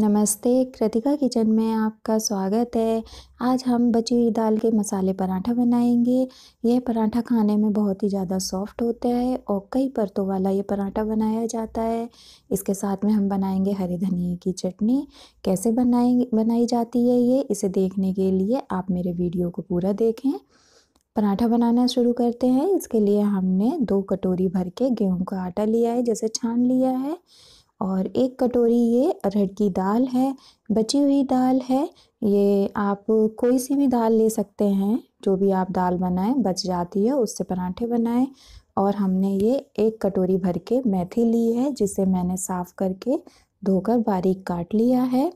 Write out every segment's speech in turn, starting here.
नमस्ते कृतिका किचन में आपका स्वागत है आज हम बची हुई दाल के मसाले पराठा बनाएंगे यह पराठा खाने में बहुत ही ज़्यादा सॉफ्ट होता है और कई परतों वाला ये पराठा बनाया जाता है इसके साथ में हम बनाएंगे हरी धनिए की चटनी कैसे बनाएंगे बनाई जाती है ये इसे देखने के लिए आप मेरे वीडियो को पूरा देखें पराठा बनाना शुरू करते हैं इसके लिए हमने दो कटोरी भर के गेहूँ का आटा लिया है जैसे छान लिया है और एक कटोरी ये अरहर की दाल है बची हुई दाल है ये आप कोई सी भी दाल ले सकते हैं जो भी आप दाल बनाएं बच जाती है उससे पराठे बनाएं और हमने ये एक कटोरी भर के मेथी ली है जिसे मैंने साफ़ करके धोकर बारीक काट लिया है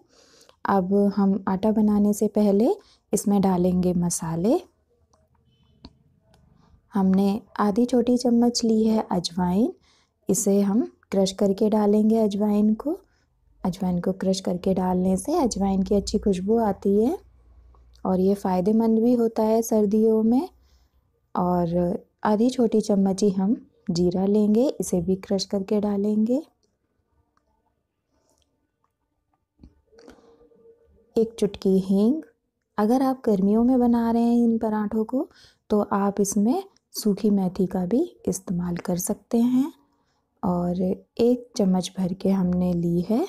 अब हम आटा बनाने से पहले इसमें डालेंगे मसाले हमने आधी छोटी चम्मच ली है अजवाइन इसे हम क्रश करके डालेंगे अजवाइन को अजवाइन को क्रश करके डालने से अजवाइन की अच्छी खुशबू आती है और ये फ़ायदेमंद भी होता है सर्दियों में और आधी छोटी चम्मच ही हम जीरा लेंगे इसे भी क्रश करके डालेंगे एक चुटकी हींग अगर आप गर्मियों में बना रहे हैं इन पराठों को तो आप इसमें सूखी मेथी का भी इस्तेमाल कर सकते हैं और एक चम्मच भर के हमने ली है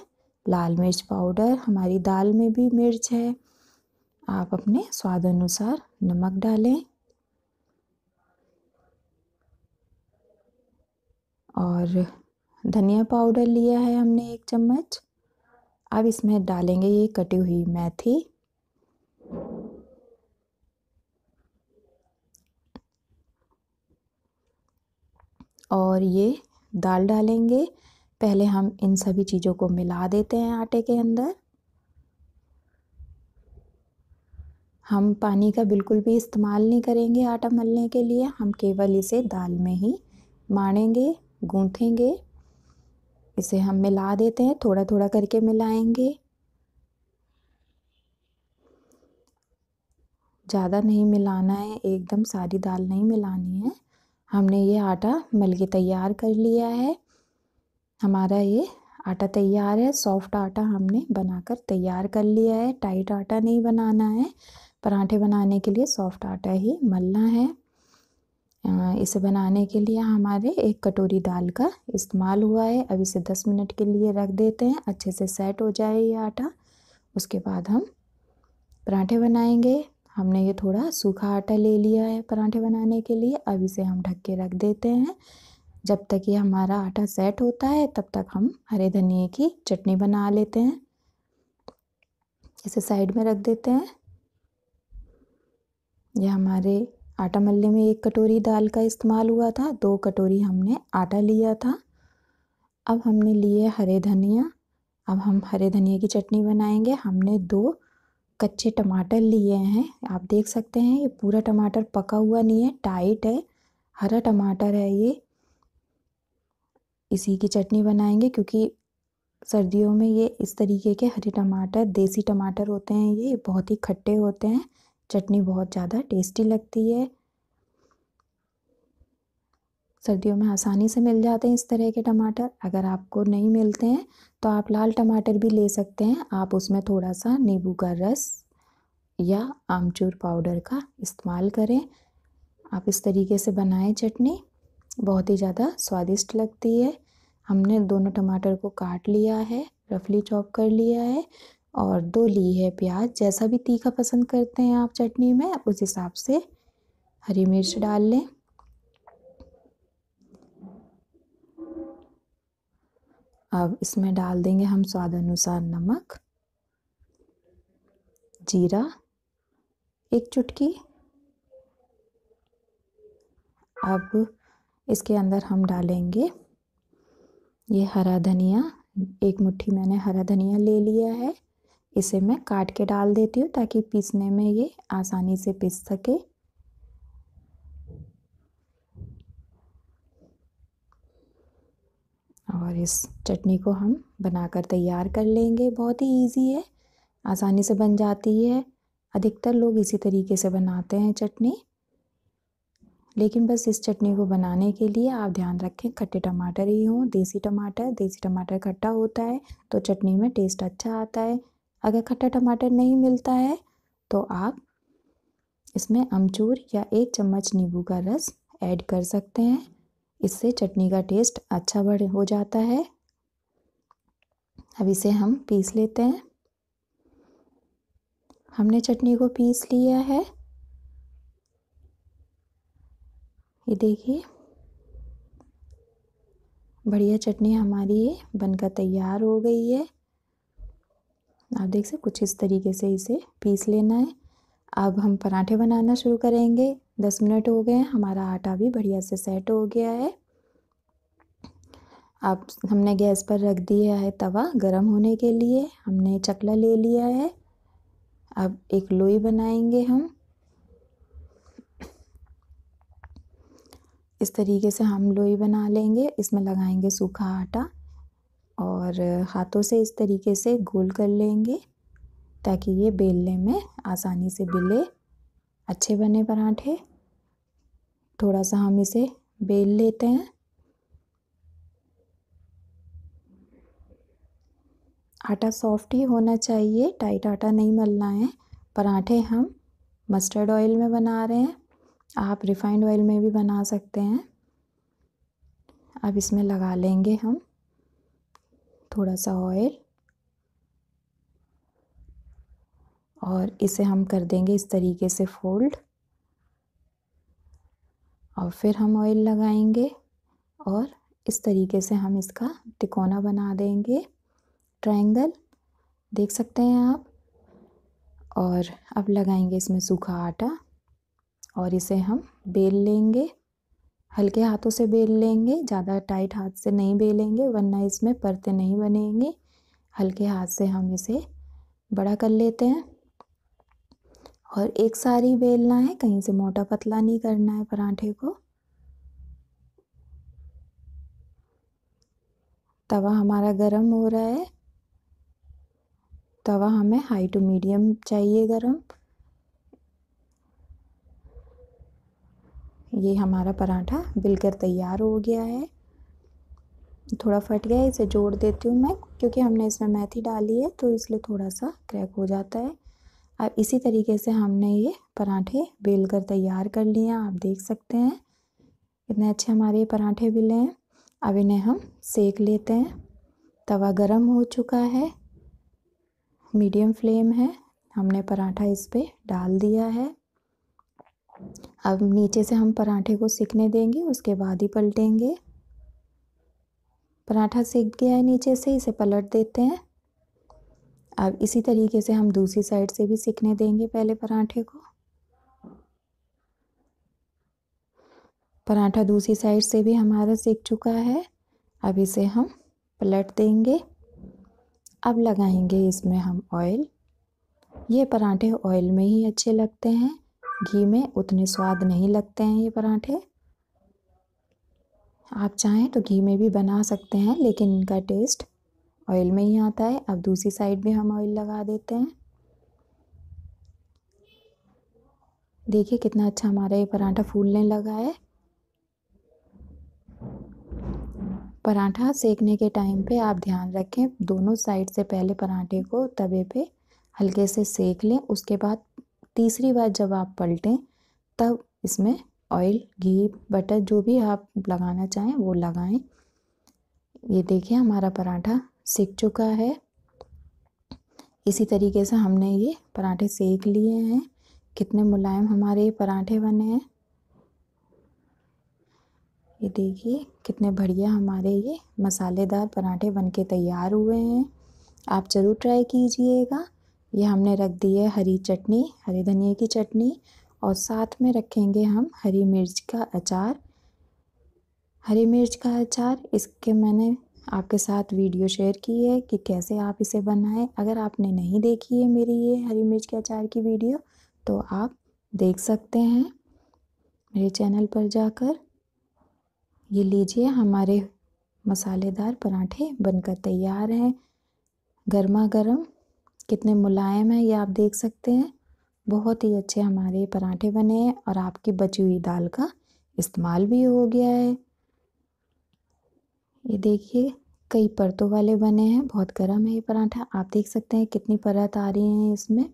लाल मिर्च पाउडर हमारी दाल में भी मिर्च है आप अपने स्वाद अनुसार नमक डालें और धनिया पाउडर लिया है हमने एक चम्मच अब इसमें डालेंगे ये कटी हुई मेथी और ये दाल डालेंगे पहले हम इन सभी चीज़ों को मिला देते हैं आटे के अंदर हम पानी का बिल्कुल भी इस्तेमाल नहीं करेंगे आटा मलने के लिए हम केवल इसे दाल में ही माड़ेंगे गूँथेंगे इसे हम मिला देते हैं थोड़ा थोड़ा करके मिलाएंगे ज़्यादा नहीं मिलाना है एकदम सारी दाल नहीं मिलानी है हमने ये आटा मल के तैयार कर लिया है हमारा ये आटा तैयार है सॉफ्ट आटा हमने बनाकर तैयार कर लिया है टाइट आटा नहीं बनाना है पराठे बनाने के लिए सॉफ्ट आटा ही मलना है इसे बनाने के लिए हमारे एक कटोरी दाल का इस्तेमाल हुआ है अब इसे दस मिनट के लिए रख देते हैं अच्छे से सेट हो जाए ये आटा उसके बाद हम पराठे बनाएंगे हमने ये थोड़ा सूखा आटा ले लिया है पराठे बनाने के लिए अब इसे हम ढक के रख देते हैं जब तक ये हमारा आटा सेट होता है तब तक हम हरे धनिए की चटनी बना लेते हैं इसे साइड में रख देते हैं यह हमारे आटा मल्ले में एक कटोरी दाल का इस्तेमाल हुआ था दो कटोरी हमने आटा लिया था अब हमने लिए हरे धनिया अब हम हरे धनिया की चटनी बनाएंगे हमने दो कच्चे टमाटर लिए हैं आप देख सकते हैं ये पूरा टमाटर पका हुआ नहीं है टाइट है हरा टमाटर है ये इसी की चटनी बनाएंगे क्योंकि सर्दियों में ये इस तरीके के हरे टमाटर देसी टमाटर होते हैं ये बहुत ही खट्टे होते हैं चटनी बहुत ज़्यादा टेस्टी लगती है सर्दियों में आसानी से मिल जाते हैं इस तरह के टमाटर अगर आपको नहीं मिलते हैं तो आप लाल टमाटर भी ले सकते हैं आप उसमें थोड़ा सा नींबू का रस या आमचूर पाउडर का इस्तेमाल करें आप इस तरीके से बनाएं चटनी बहुत ही ज़्यादा स्वादिष्ट लगती है हमने दोनों टमाटर को काट लिया है रफली चॉप कर लिया है और दो ली है प्याज जैसा भी तीखा पसंद करते हैं आप चटनी में उस हिसाब से हरी मिर्च डाल लें अब इसमें डाल देंगे हम स्वाद अनुसार नमक जीरा एक चुटकी अब इसके अंदर हम डालेंगे ये हरा धनिया एक मुट्ठी मैंने हरा धनिया ले लिया है इसे मैं काट के डाल देती हूँ ताकि पीसने में ये आसानी से पीस सके और इस चटनी को हम बनाकर तैयार कर लेंगे बहुत ही इजी है आसानी से बन जाती है अधिकतर लोग इसी तरीके से बनाते हैं चटनी लेकिन बस इस चटनी को बनाने के लिए आप ध्यान रखें खट्टे टमाटर ही हों देसी टमाटर देसी टमाटर खट्टा होता है तो चटनी में टेस्ट अच्छा आता है अगर खट्टा टमाटर नहीं मिलता है तो आप इसमें अमचूर या एक चम्मच नींबू का रस ऐड कर सकते हैं इससे चटनी का टेस्ट अच्छा बढ़ हो जाता है अब इसे हम पीस लेते हैं हमने चटनी को पीस लिया है ये देखिए बढ़िया चटनी हमारी ये बनकर तैयार हो गई है आप देख सकते कुछ इस तरीके से इसे पीस लेना है अब हम पराठे बनाना शुरू करेंगे दस मिनट हो गए हैं हमारा आटा भी बढ़िया से सेट हो गया है अब हमने गैस पर रख दिया है तवा गरम होने के लिए हमने चकला ले लिया है अब एक लोई बनाएंगे हम इस तरीके से हम लोई बना लेंगे इसमें लगाएंगे सूखा आटा और हाथों से इस तरीके से गोल कर लेंगे ताकि ये बेलने में आसानी से बिले अच्छे बने पराठे थोड़ा सा हम इसे बेल लेते हैं आटा सॉफ्ट ही होना चाहिए टाइट आटा नहीं मलना है पराठे हम मस्टर्ड ऑयल में बना रहे हैं आप रिफाइंड ऑयल में भी बना सकते हैं अब इसमें लगा लेंगे हम थोड़ा सा ऑयल और इसे हम कर देंगे इस तरीके से फोल्ड और फिर हम ऑयल लगाएंगे और इस तरीके से हम इसका तिकोना बना देंगे ट्रायंगल देख सकते हैं आप और अब लगाएंगे इसमें सूखा आटा और इसे हम बेल लेंगे हल्के हाथों से बेल लेंगे ज़्यादा टाइट हाथ से नहीं बेलेंगे वरना इसमें परतें नहीं बनेंगी हल्के हाथ से हम इसे बड़ा कर लेते हैं और एक सारी बेलना है कहीं से मोटा पतला नहीं करना है पराठे को तवा हमारा गरम हो रहा है तवा हमें हाई टू मीडियम चाहिए गरम ये हमारा पराठा बिलकर तैयार हो गया है थोड़ा फट गया है इसे जोड़ देती हूँ मैं क्योंकि हमने इसमें मेथी डाली है तो इसलिए थोड़ा सा क्रैक हो जाता है अब इसी तरीके से हमने ये पराठे बेल कर तैयार कर लिए हैं आप देख सकते हैं इतने अच्छे हमारे ये पराठे बिले हैं अब इन्हें हम सेक लेते हैं तवा गरम हो चुका है मीडियम फ्लेम है हमने पराठा इस पर डाल दिया है अब नीचे से हम पराठे को सिकने देंगे उसके बाद ही पलटेंगे पराठा सिक गया है नीचे से इसे पलट देते हैं अब इसी तरीके से हम दूसरी साइड से भी सीखने देंगे पहले पराठे को पराठा दूसरी साइड से भी हमारा सीख चुका है अब इसे हम पलट देंगे अब लगाएंगे इसमें हम ऑयल ये पराठे ऑयल में ही अच्छे लगते हैं घी में उतने स्वाद नहीं लगते हैं ये पराठे आप चाहें तो घी में भी बना सकते हैं लेकिन इनका टेस्ट ऑयल में ही आता है अब दूसरी साइड भी हम ऑयल लगा देते हैं देखिए कितना अच्छा हमारा ये पराठा फूलने लगा है पराठा सेकने के टाइम पे आप ध्यान रखें दोनों साइड से पहले पराठे को तवे पे हल्के से सेक लें उसके बाद तीसरी बार जब आप पलटें तब इसमें ऑयल घी बटर जो भी आप लगाना चाहें वो लगाएं ये देखिए हमारा पराठा सीख चुका है इसी तरीके से हमने ये पराठे सेक लिए हैं कितने मुलायम हमारे ये पराठे बने हैं ये देखिए कितने बढ़िया हमारे ये मसालेदार पराठे बनके तैयार हुए हैं आप ज़रूर ट्राई कीजिएगा ये हमने रख दी है हरी चटनी हरी धनिए की चटनी और साथ में रखेंगे हम हरी मिर्च का अचार हरी मिर्च का अचार इसके मैंने आपके साथ वीडियो शेयर की है कि कैसे आप इसे बनाएं अगर आपने नहीं देखी है मेरी ये हरी मिर्च के अचार की वीडियो तो आप देख सकते हैं मेरे चैनल पर जाकर ये लीजिए हमारे मसालेदार पराठे बनकर तैयार हैं गर्मा गर्म कितने मुलायम हैं ये आप देख सकते हैं बहुत ही अच्छे हमारे पराठे बने हैं और आपकी बची हुई दाल का इस्तेमाल भी हो गया है ये देखिए कई परतों वाले बने हैं बहुत गर्म है ये पराठा आप देख सकते हैं कितनी परत आ रही हैं इसमें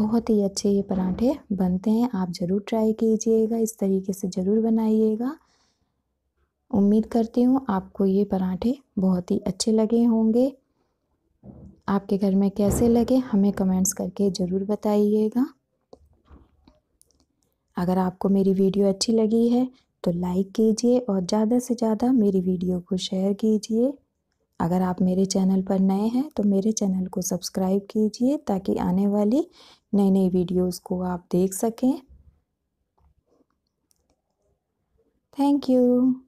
बहुत ही अच्छे ये पराठे बनते हैं आप ज़रूर ट्राई कीजिएगा इस तरीके से ज़रूर बनाइएगा उम्मीद करती हूँ आपको ये पराठे बहुत ही अच्छे लगे होंगे आपके घर में कैसे लगे हमें कमेंट्स करके ज़रूर बताइएगा अगर आपको मेरी वीडियो अच्छी लगी है तो लाइक कीजिए और ज़्यादा से ज़्यादा मेरी वीडियो को शेयर कीजिए अगर आप मेरे चैनल पर नए हैं तो मेरे चैनल को सब्सक्राइब कीजिए ताकि आने वाली नई नई वीडियोस को आप देख सकें थैंक यू